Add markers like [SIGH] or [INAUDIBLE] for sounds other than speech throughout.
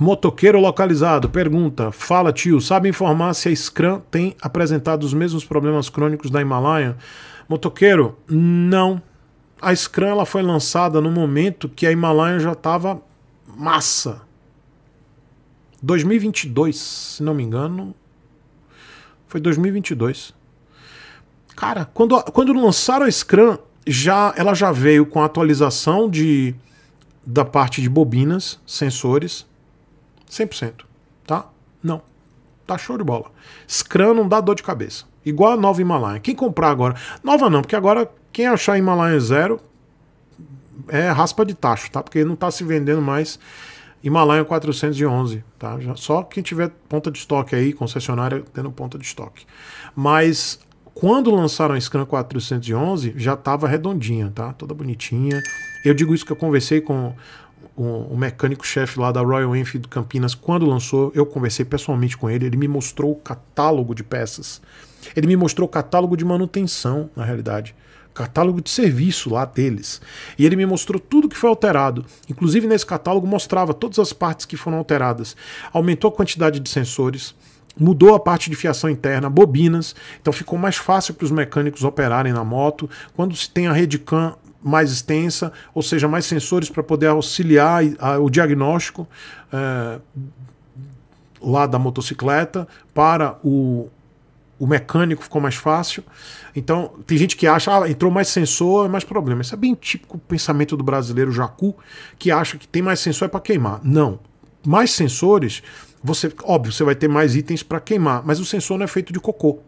Motoqueiro localizado pergunta: Fala, tio, sabe informar se a Scrum tem apresentado os mesmos problemas crônicos da Himalaia? Motoqueiro, não. A Scrum ela foi lançada no momento que a Himalaia já estava massa. 2022, se não me engano. Foi 2022. Cara, quando, quando lançaram a Scrum, já, ela já veio com a atualização de, da parte de bobinas, sensores, 100%, tá? Não. Tá show de bola. Scrum não dá dor de cabeça. Igual a nova Himalaia. Quem comprar agora... Nova não, porque agora quem achar Himalaia zero é raspa de tacho, tá? Porque não tá se vendendo mais Himalaia 411, tá? Só quem tiver ponta de estoque aí, concessionária tendo ponta de estoque. Mas quando lançaram a Scrum 411, já estava redondinha, tá? Toda bonitinha. Eu digo isso que eu conversei com o, mecânico-chefe lá da Royal Enfield Campinas, quando lançou, eu conversei pessoalmente com ele, ele me mostrou o catálogo de peças. Ele me mostrou o catálogo de manutenção, na realidade. Catálogo de serviço lá deles. E ele me mostrou tudo que foi alterado. Inclusive, nesse catálogo mostrava todas as partes que foram alteradas. Aumentou a quantidade de sensores, mudou a parte de fiação interna, bobinas, então ficou mais fácil para os mecânicos operarem na moto. Quando se tem a can mais extensa, ou seja, mais sensores para poder auxiliar o diagnóstico é, lá da motocicleta para o, o mecânico ficou mais fácil. Então, tem gente que acha, ah, entrou mais sensor, é mais problema. Isso é bem típico o pensamento do brasileiro jacu, que acha que tem mais sensor é para queimar. Não. Mais sensores, você, óbvio, você vai ter mais itens para queimar, mas o sensor não é feito de cocô.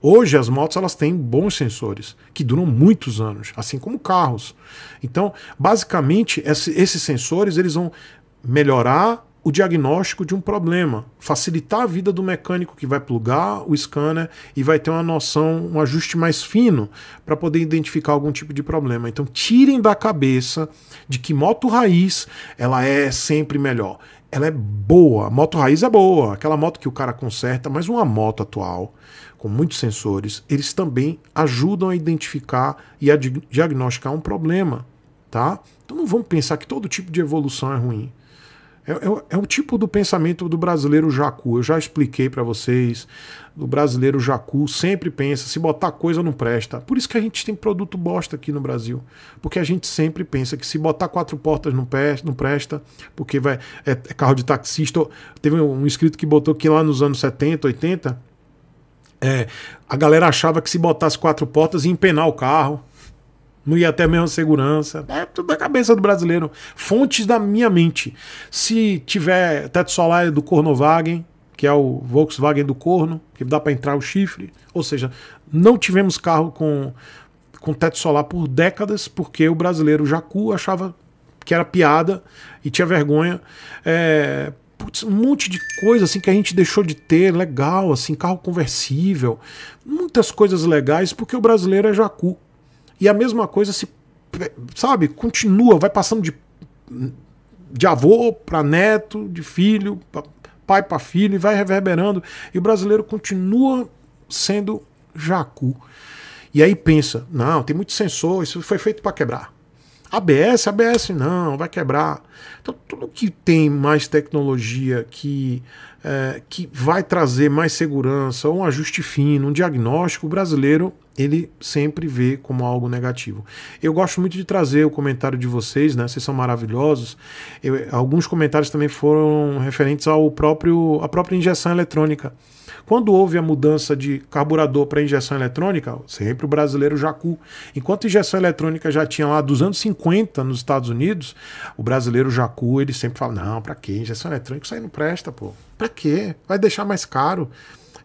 Hoje as motos elas têm bons sensores que duram muitos anos, assim como carros. Então, basicamente esses sensores eles vão melhorar o diagnóstico de um problema, facilitar a vida do mecânico que vai plugar o scanner e vai ter uma noção, um ajuste mais fino para poder identificar algum tipo de problema. Então tirem da cabeça de que moto raiz ela é sempre melhor. Ela é boa, a moto raiz é boa, aquela moto que o cara conserta, mas uma moto atual com muitos sensores, eles também ajudam a identificar e a diagnosticar um problema, tá? Então não vamos pensar que todo tipo de evolução é ruim. É, é, é o tipo do pensamento do brasileiro jacu. Eu já expliquei para vocês. O brasileiro jacu sempre pensa: se botar coisa não presta. Por isso que a gente tem produto bosta aqui no Brasil. Porque a gente sempre pensa que se botar quatro portas não presta, não presta porque vai, é, é carro de taxista. Teve um inscrito que botou que lá nos anos 70, 80 é, a galera achava que se botasse quatro portas ia empenar o carro, não ia até mesmo segurança. É tudo da cabeça do brasileiro. Fontes da minha mente. Se tiver teto solar é do Cornovagen, que é o Volkswagen do corno, que dá para entrar o chifre. Ou seja, não tivemos carro com, com teto solar por décadas, porque o brasileiro Jacu achava que era piada e tinha vergonha. É, putz, um monte de coisa assim que a gente deixou de ter, legal, assim, carro conversível, muitas coisas legais, porque o brasileiro é jacu. E a mesma coisa se sabe, continua, vai passando de de avô para neto, de filho, pra pai para filho e vai reverberando, e o brasileiro continua sendo jacu. E aí pensa, não, tem muito sensor, isso foi feito para quebrar. ABS, ABS não, vai quebrar. Então, tudo que tem mais tecnologia que, é, que vai trazer mais segurança, um ajuste fino, um diagnóstico, o brasileiro ele sempre vê como algo negativo. Eu gosto muito de trazer o comentário de vocês, né? Vocês são maravilhosos. Eu, alguns comentários também foram referentes ao próprio a própria injeção eletrônica. Quando houve a mudança de carburador para injeção eletrônica, sempre o brasileiro jacu. Enquanto injeção eletrônica já tinha lá 250 nos Estados Unidos, o brasileiro jacu, ele sempre fala: "Não, para que injeção eletrônica isso aí não presta, pô. Para quê? Vai deixar mais caro."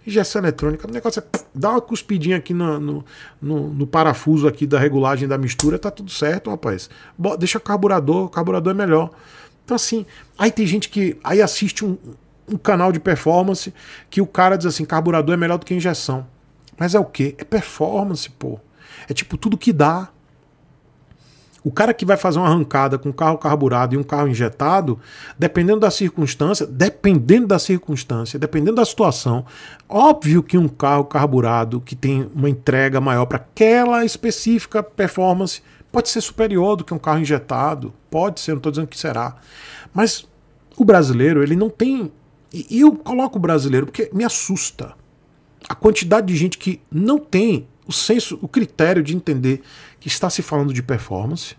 Injeção eletrônica, o negócio é dá uma cuspidinha aqui no, no, no, no parafuso aqui da regulagem da mistura, tá tudo certo, rapaz. deixa carburador, carburador é melhor. Então, assim, aí tem gente que aí assiste um, um canal de performance que o cara diz assim: carburador é melhor do que injeção. Mas é o quê? É performance, pô. É tipo tudo que dá. O cara que vai fazer uma arrancada com um carro carburado e um carro injetado, dependendo da circunstância, dependendo da circunstância, dependendo da situação, óbvio que um carro carburado que tem uma entrega maior para aquela específica performance pode ser superior do que um carro injetado, pode ser, não estou dizendo que será. Mas o brasileiro, ele não tem e, eu coloco o brasileiro porque me assusta a quantidade de gente que não tem o senso, o critério de entender que está se falando de performance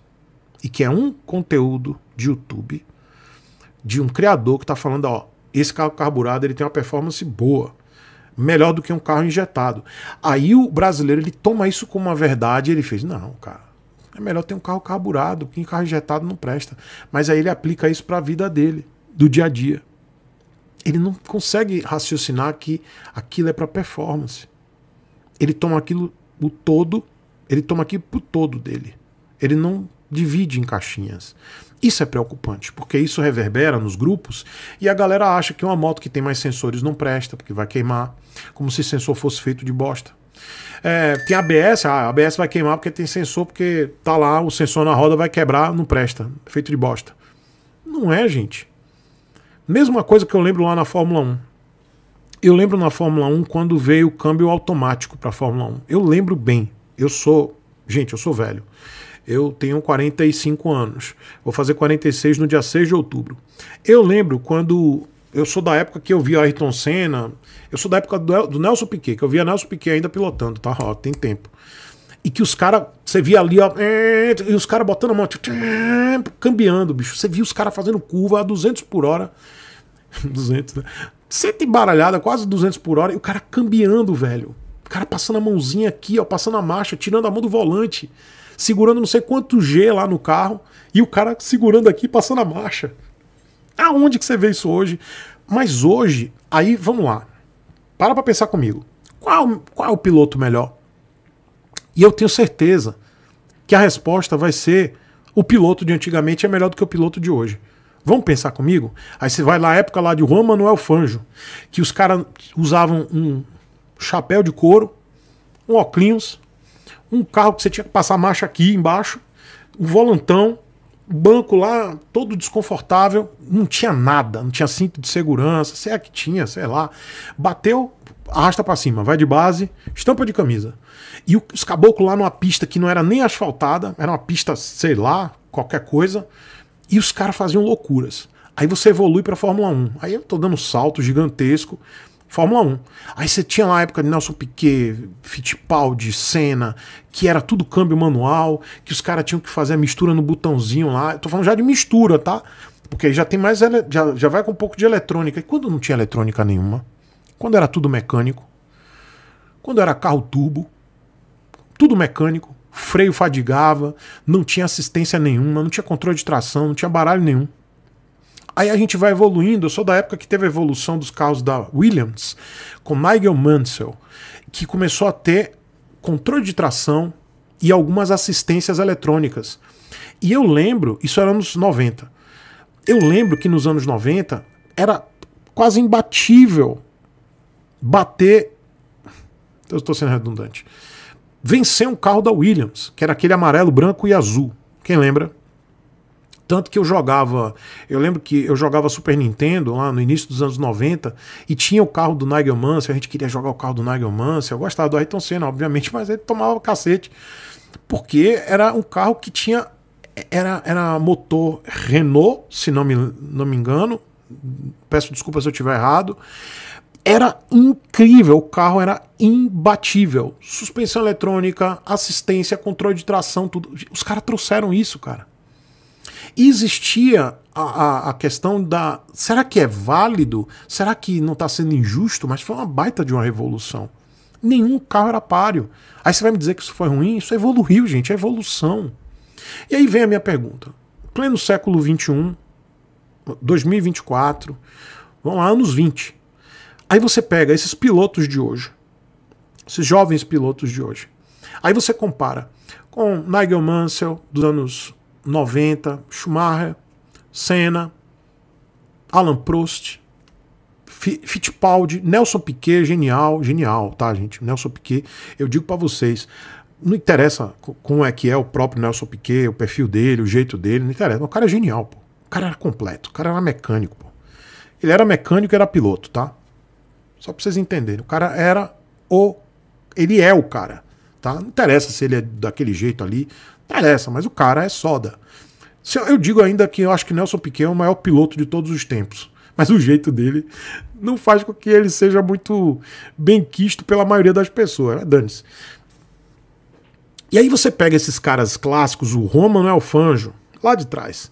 e que é um conteúdo de YouTube de um criador que está falando, ó, esse carro carburado ele tem uma performance boa, melhor do que um carro injetado. Aí o brasileiro ele toma isso como uma verdade, ele fez, não, cara, é melhor ter um carro carburado, que um carro injetado não presta. Mas aí ele aplica isso para a vida dele, do dia a dia. Ele não consegue raciocinar que aquilo é para performance. Ele toma aquilo o todo, ele toma aquilo pro todo dele. Ele não divide em caixinhas. Isso é preocupante, porque isso reverbera nos grupos e a galera acha que uma moto que tem mais sensores não presta, porque vai queimar, como se sensor fosse feito de bosta. É, tem ABS, a ABS ah, vai queimar porque tem sensor, porque tá lá, o sensor na roda vai quebrar, não presta, feito de bosta. Não é, gente. Mesma coisa que eu lembro lá na Fórmula 1. Eu lembro na Fórmula 1 quando veio o câmbio automático para a Fórmula 1. Eu lembro bem. Eu sou. Gente, eu sou velho. Eu tenho 45 anos. Vou fazer 46 no dia 6 de outubro. Eu lembro quando. Eu sou da época que eu via Ayrton Senna. Eu sou da época do, do Nelson Piquet, que eu via Nelson Piquet ainda pilotando, tá? Ó, tem tempo. E que os caras, você via ali, ó, e os caras botando a mão, cambiando, bicho. Você via os caras fazendo curva a 200 por hora. 200, [LAUGHS] né? Senta embaralhada, quase 200 por hora, e o cara cambiando, velho. O cara passando a mãozinha aqui, ó, passando a marcha, tirando a mão do volante, segurando não sei quanto G lá no carro, e o cara segurando aqui, passando a marcha. Aonde que você vê isso hoje? Mas hoje, aí vamos lá. Para pra pensar comigo. Qual, qual é o piloto melhor? E eu tenho certeza que a resposta vai ser: o piloto de antigamente é melhor do que o piloto de hoje. Vamos pensar comigo? Aí você vai lá, época lá de Juan Manuel Fanjo, que os caras usavam um chapéu de couro, um óculos, um carro que você tinha que passar marcha aqui embaixo, um volantão, banco lá todo desconfortável, não tinha nada, não tinha cinto de segurança, se é que tinha, sei lá. Bateu arrasta para cima, vai de base, estampa de camisa. E os caboclos lá numa pista que não era nem asfaltada, era uma pista, sei lá, qualquer coisa, e os caras faziam loucuras. Aí você evolui para Fórmula 1. Aí eu tô dando salto gigantesco. Fórmula 1. Aí você tinha lá a época de Nelson Piquet, Fittipaldi, Senna, que era tudo câmbio manual, que os caras tinham que fazer a mistura no botãozinho lá. Eu tô falando já de mistura, tá? Porque aí já tem mais. Já, já vai com um pouco de eletrônica. E quando não tinha eletrônica nenhuma? Quando era tudo mecânico, quando era carro turbo, tudo mecânico, freio fadigava, não tinha assistência nenhuma, não tinha controle de tração, não tinha baralho nenhum. Aí a gente vai evoluindo. Eu sou da época que teve a evolução dos carros da Williams com Nigel Mansell, que começou a ter controle de tração e algumas assistências eletrônicas. E eu lembro, isso era nos 90. Eu lembro que nos anos 90 era quase imbatível bater. Eu estou sendo redundante. Vencer um carro da Williams, que era aquele amarelo, branco e azul. Quem lembra? Tanto que eu jogava. Eu lembro que eu jogava Super Nintendo lá no início dos anos 90 e tinha o carro do Nigel Mansell. A gente queria jogar o carro do Nigel Mansell. Eu gostava do Ayrton Senna, obviamente, [LAUGHS] mas ele tomava cacete. Porque era um carro que tinha. Era, era motor Renault, se não me, não me engano. Peço desculpas se eu estiver errado era incrível, o carro era imbatível. Suspensão eletrônica, assistência, controle de tração, tudo. Os caras trouxeram isso, cara. E existia a, a, a, questão da. Será que é válido? Será que não está sendo injusto? Mas foi uma baita de uma revolução. Nenhum carro era páreo. Aí você vai me dizer que isso foi ruim? Isso evoluiu, gente, é evolução. E aí vem a minha pergunta. Pleno século XXI, 2024, vamos lá, anos 20. Aí você pega esses pilotos de hoje, esses jovens pilotos de hoje. Aí você compara com Nigel Mansell dos anos 90, Schumacher, Senna, Alan Prost, Fittipaldi, Nelson Piquet, genial, genial, tá, gente? Nelson Piquet, eu digo para vocês, não interessa como é que é o próprio Nelson Piquet, o perfil dele, o jeito dele, não interessa. O cara é genial, pô. O cara era completo, o cara era mecânico, pô. Ele era mecânico e era piloto, tá? Só pra vocês entenderem. O cara era o. Ele é o cara. Tá? Não interessa se ele é daquele jeito ali. Não interessa, mas o cara é soda. Eu digo ainda que eu acho que Nelson Piquet é o maior piloto de todos os tempos. [LAUGHS] Mas o jeito dele não faz com que ele seja muito bem quisto pela maioria das pessoas. Né? Dane-se. E aí você pega esses caras clássicos, o Romano Alfanjo, lá de trás.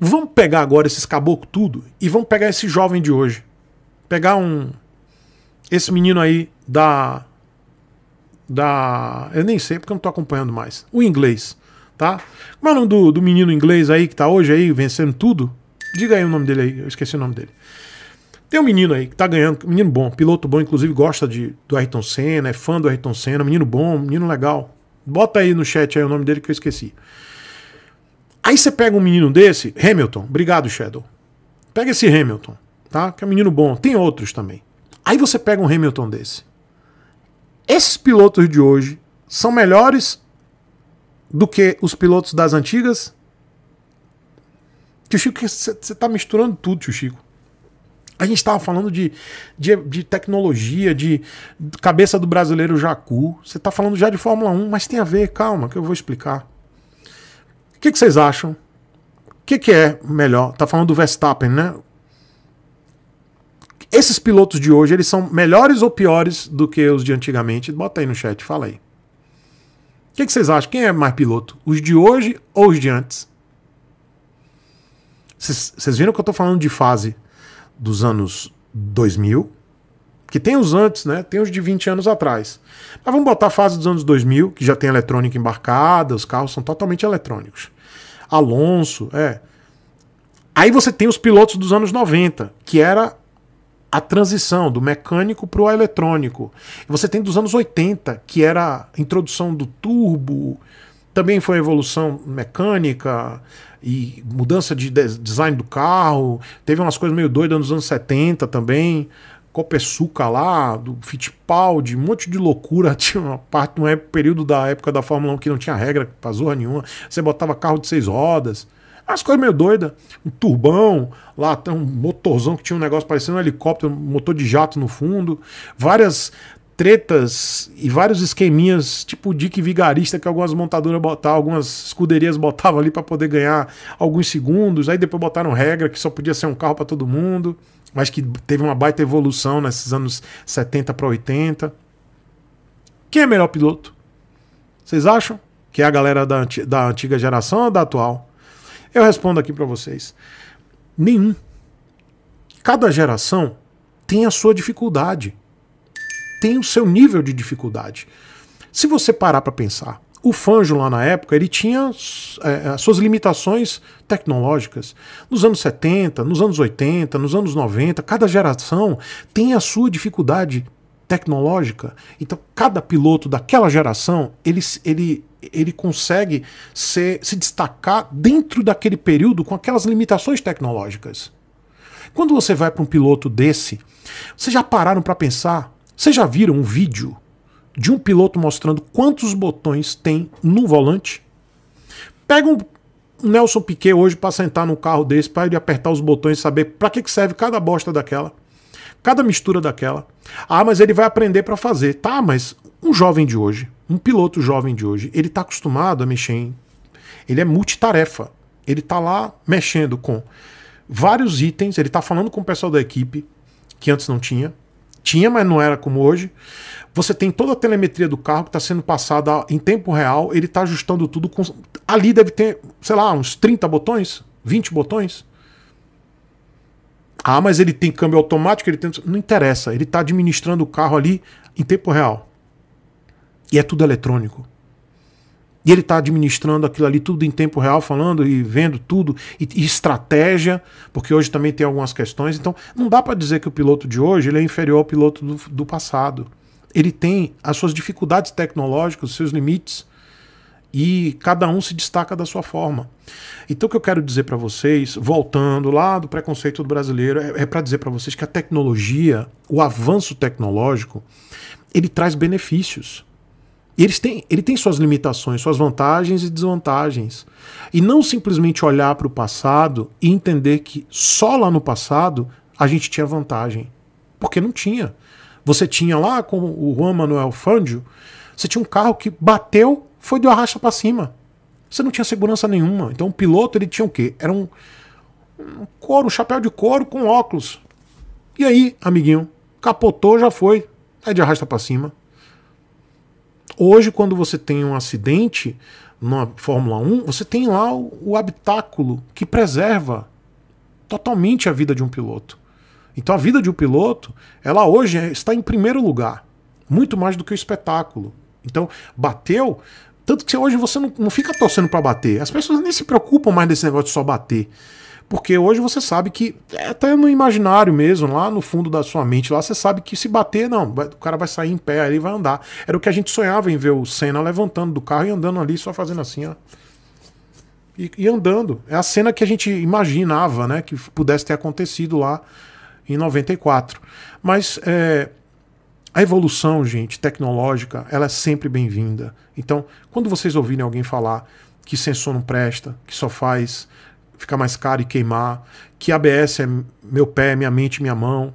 Vamos pegar agora esses caboclos tudo e vamos pegar esse jovem de hoje pegar um. Esse menino aí da. Da. Eu nem sei porque eu não tô acompanhando mais. O inglês, tá? Como é o nome do, do menino inglês aí que tá hoje aí vencendo tudo? Diga aí o nome dele aí, eu esqueci o nome dele. Tem um menino aí que tá ganhando, menino bom, piloto bom, inclusive gosta de, do Ayrton Senna, é fã do Ayrton Senna, menino bom, menino legal. Bota aí no chat aí o nome dele que eu esqueci. Aí você pega um menino desse, Hamilton, obrigado Shadow. Pega esse Hamilton tá? Que é um menino bom. Tem outros também. Aí você pega um Hamilton desse. Esses pilotos de hoje são melhores do que os pilotos das antigas? Tio Chico, você tá misturando tudo, tio Chico. A gente estava falando de, de, de, tecnologia, de cabeça do brasileiro Jacu. Você tá falando já de Fórmula 1, mas tem a ver, calma, que eu vou explicar. O que, que vocês acham? O que, que é melhor? Tá falando do Verstappen, né? Esses pilotos de hoje, eles são melhores ou piores do que os de antigamente? Bota aí no chat, fala aí. O que, que vocês acham? Quem é mais piloto? Os de hoje ou os de antes? Vocês viram que eu tô falando de fase dos anos 2000, que tem os antes, né? Tem os de 20 anos atrás. Mas vamos botar a fase dos anos 2000, que já tem eletrônica embarcada, os carros são totalmente eletrônicos. Alonso, é. Aí você tem os pilotos dos anos 90, que era a transição do mecânico para o eletrônico. Você tem dos anos 80, que era a introdução do turbo, também foi a evolução mecânica e mudança de design do carro. Teve umas coisas meio doidas nos anos 70 também. Copesuca lá, do Fittipaldi, um monte de loucura. [LAUGHS] Tinha uma parte, um é período da época da Fórmula 1 que não tinha regra, pazorra nenhuma. Você botava carro de seis rodas. As coisas meio doidas. Um turbão, lá tem um motorzão que tinha um negócio parecendo um helicóptero, um motor de jato no fundo. Várias tretas e vários esqueminhas, tipo dique vigarista que algumas montadoras botavam, algumas escuderias botavam ali para poder ganhar alguns segundos. Aí depois botaram regra que só podia ser um carro para todo mundo, mas que teve uma baita evolução nesses anos 70 para 80. Quem é melhor piloto? Vocês acham? Que é a galera da, da antiga geração ou da atual? Eu respondo aqui para vocês. Nenhum. Cada geração tem a sua dificuldade. Tem o seu nível de dificuldade. Se você parar para pensar, o Fanjo lá na época, ele tinha é, é suas limitações tecnológicas. Nos anos 70, nos anos 80, nos anos 90, cada geração tem a sua dificuldade tecnológica. Então, cada piloto daquela geração, ele, ele ele consegue se destacar dentro daquele período com aquelas limitações tecnológicas. Quando você vai para um piloto desse, vocês já pararam para pensar? Vocês já viram um vídeo de um piloto mostrando quantos botões tem no volante? Pega um Nelson Piquet hoje para sentar num carro desse, para ele apertar os botões e saber para que serve cada bosta daquela, cada mistura daquela. Ah, mas ele vai aprender para fazer. Tá, mas um jovem de hoje, um piloto jovem de hoje, ele está acostumado a mexer em. Ele é multitarefa. Ele está lá mexendo com vários itens, ele está falando com o pessoal da equipe, que antes não tinha. Tinha, mas não era como hoje. Você tem toda a telemetria do carro que está sendo passada em tempo real, ele está ajustando tudo. Com... Ali deve ter, sei lá, uns 30 botões, 20 botões. Ah, mas ele tem câmbio automático, ele tem. Não interessa, ele está administrando o carro ali em tempo real. E é tudo eletrônico. E ele está administrando aquilo ali tudo em tempo real, falando e vendo tudo, e, e estratégia, porque hoje também tem algumas questões. Então, não dá para dizer que o piloto de hoje ele é inferior ao piloto do, do passado. Ele tem as suas dificuldades tecnológicas, os seus limites, e cada um se destaca da sua forma. Então, o que eu quero dizer para vocês, voltando lá do preconceito do brasileiro, é, é para dizer para vocês que a tecnologia, o avanço tecnológico, ele traz benefícios eles têm, ele tem suas limitações, suas vantagens e desvantagens. E não simplesmente olhar para o passado e entender que só lá no passado a gente tinha vantagem. Porque não tinha. Você tinha lá, como o Juan Manuel Fangio, você tinha um carro que bateu, foi de arrasta para cima. Você não tinha segurança nenhuma. Então o piloto ele tinha o quê? Era um, um couro, um chapéu de couro com óculos. E aí, amiguinho, capotou, já foi. É de arrasta para cima. Hoje, quando você tem um acidente na Fórmula 1, você tem lá o habitáculo que preserva totalmente a vida de um piloto. Então a vida de um piloto, ela hoje é, está em primeiro lugar, muito mais do que o espetáculo. Então, bateu, tanto que hoje você não, não fica torcendo para bater. As pessoas nem se preocupam mais desse negócio de só bater. Porque hoje você sabe que, até tá no imaginário mesmo, lá no fundo da sua mente, lá você sabe que se bater, não, o cara vai sair em pé, ele vai andar. Era o que a gente sonhava em ver o Senna levantando do carro e andando ali, só fazendo assim, ó. E, e andando. É a cena que a gente imaginava, né, que pudesse ter acontecido lá em 94. Mas é, a evolução, gente, tecnológica, ela é sempre bem-vinda. Então, quando vocês ouvirem alguém falar que sensor não presta, que só faz ficar mais caro e queimar, que ABS é meu pé, minha mente, minha mão,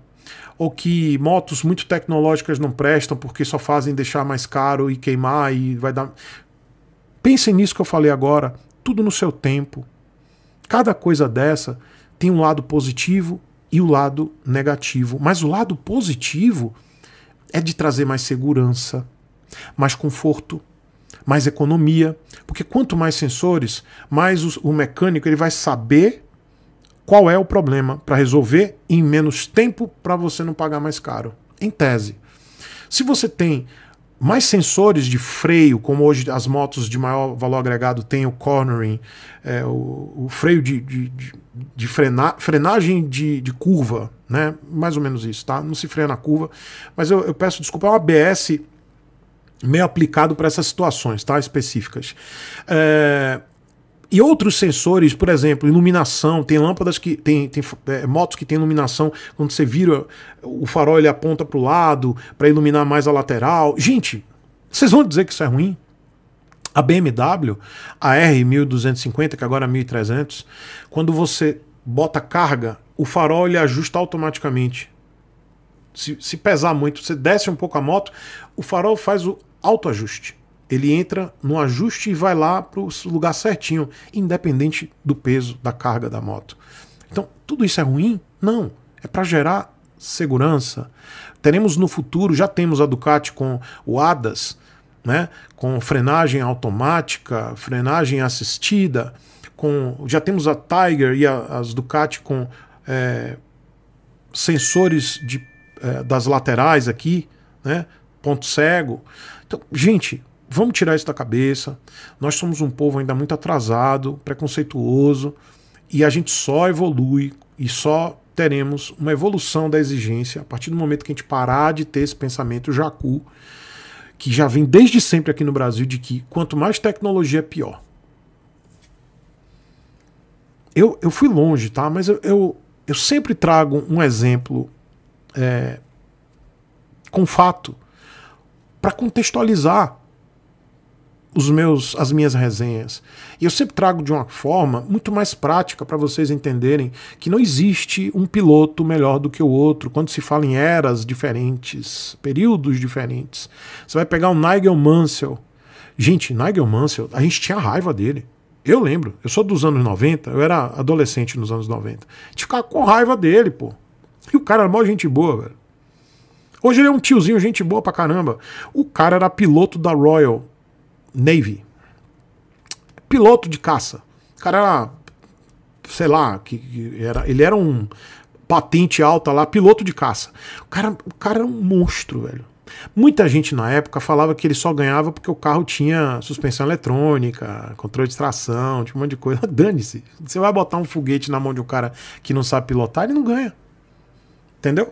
ou que motos muito tecnológicas não prestam porque só fazem deixar mais caro e queimar e vai dar. Pensem nisso que eu falei agora, tudo no seu tempo. Cada coisa dessa tem um lado positivo e o um lado negativo, mas o lado positivo é de trazer mais segurança, mais conforto, mais economia, porque quanto mais sensores, mais o mecânico ele vai saber qual é o problema para resolver em menos tempo para você não pagar mais caro. Em tese. Se você tem mais sensores de freio, como hoje as motos de maior valor agregado têm o cornering, é, o, o, freio de, de, de, de frena, frenagem de, de, curva, né? mais ou menos isso, tá? Não se freia na curva, mas eu, eu peço desculpa, é um ABS meio aplicado para essas situações tá, específicas. É, e outros sensores, por exemplo, iluminação, tem lâmpadas que tem, tem é, motos que tem iluminação, quando você vira o farol ele aponta para o lado para iluminar mais a lateral. Gente, vocês vão dizer que isso é ruim? A BMW, a R1250, que agora é 1300, quando você bota carga, o farol ele ajusta automaticamente se, se pesar muito, você desce um pouco a moto, o farol faz o autoajuste. Ele entra no ajuste e vai lá para o lugar certinho, independente do peso, da carga da moto. Então, tudo isso é ruim? Não. É para gerar segurança. Teremos no futuro, já temos a Ducati com o ADAS, né, com frenagem automática, frenagem assistida, com já temos a Tiger e a, as Ducati com é, sensores de é, das laterais aqui, né? Ponto cego. Então, gente, vamos tirar isso da cabeça. Nós somos um povo ainda muito atrasado, preconceituoso, e a gente só evolui e só teremos uma evolução da exigência a partir do momento que a gente parar de ter esse pensamento jacu, que já vem desde sempre aqui no Brasil, de que quanto mais tecnologia, pior. Eu, eu fui longe, tá? Mas eu, eu, eu sempre trago um exemplo é, com fato, para contextualizar os meus, as minhas resenhas. E eu sempre trago de uma forma muito mais prática para vocês entenderem que não existe um piloto melhor do que o outro quando se fala em eras diferentes, períodos diferentes. Você vai pegar o Nigel Mansell. Gente, Nigel Mansell, a gente tinha raiva dele. Eu lembro, eu sou dos anos 90, eu era adolescente nos anos 90. A gente ficava com raiva dele, pô. E o cara era mó gente boa, velho. Hoje ele é um tiozinho, gente boa pra caramba. O cara era piloto da Royal Navy. Piloto de caça. O cara era, sei lá, que, era, ele era um patente alta lá, piloto de caça. O cara, o cara era um monstro, velho. Muita gente na época falava que ele só ganhava porque o carro tinha suspensão eletrônica, controle de tração, tipo um monte de coisa. [LAUGHS] Dane-se. Você vai botar um foguete na mão de um cara que não sabe pilotar, ele não ganha. Entendeu?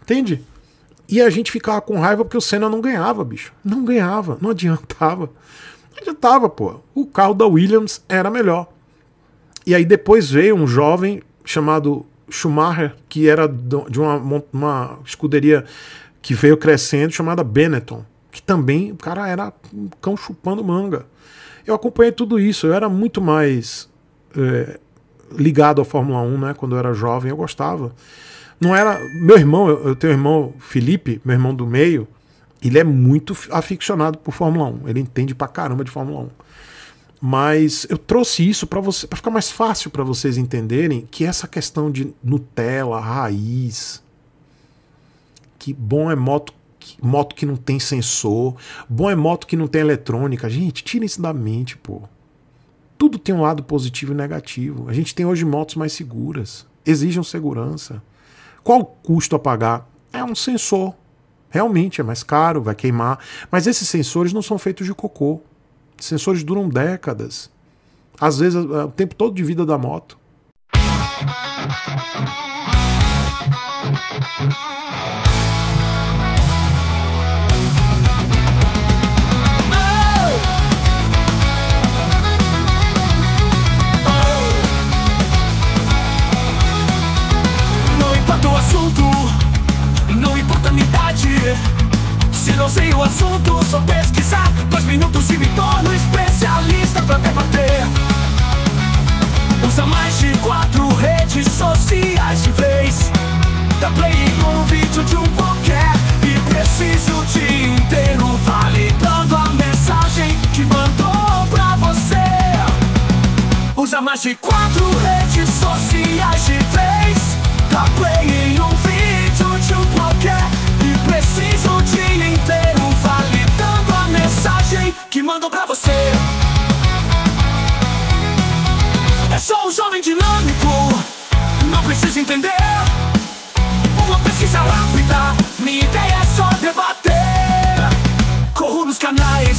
Entende? E a gente ficava com raiva porque o Senna não ganhava, bicho. Não ganhava, não [LAUGHS] adiantava. Não adiantava, pô. O carro da Williams era melhor. E aí depois veio um jovem chamado Schumacher, que era de uma, uma escuderia que veio crescendo, chamada Benetton. Que também, o cara era um cão chupando manga. Eu acompanhei tudo isso, eu era muito mais. É, ligado à Fórmula 1, né? Quando eu era jovem, eu gostava. Não era. Meu irmão, eu, tenho um irmão Felipe, meu irmão do meio, ele é muito aficionado por Fórmula 1. Ele entende pra caramba de Fórmula 1. Mas eu trouxe isso para você, para ficar mais fácil para vocês entenderem que essa questão de Nutella, raiz, que bom é moto que, moto que não tem sensor, bom é moto que não tem eletrônica. Gente, tira isso da mente, pô. Tudo tem um lado positivo e negativo. A gente tem hoje motos mais seguras, exijam segurança. Qual o custo a pagar? É um sensor. Realmente é mais caro, vai queimar. Mas esses sensores não são feitos de cocô. Sensores duram décadas. Às vezes, é, o tempo todo de vida da moto. não sei o assunto, só pesquisar Dois minutos e me torno especialista pra debater Usa mais de quatro redes sociais de vez Dá play em um vídeo de um qualquer E preciso o dia inteiro validando a mensagem que mandou pra você Usa mais de quatro redes sociais de vez Dá play em um vídeo mando pra você É só um jovem dinâmico Não precisa entender Uma pesquisa rápida Minha ideia é só debater Corro nos canais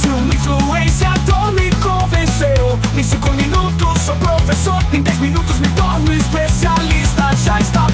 Se uma influência me convenceu Em cinco minutos sou professor Em dez minutos me torno especialista Já está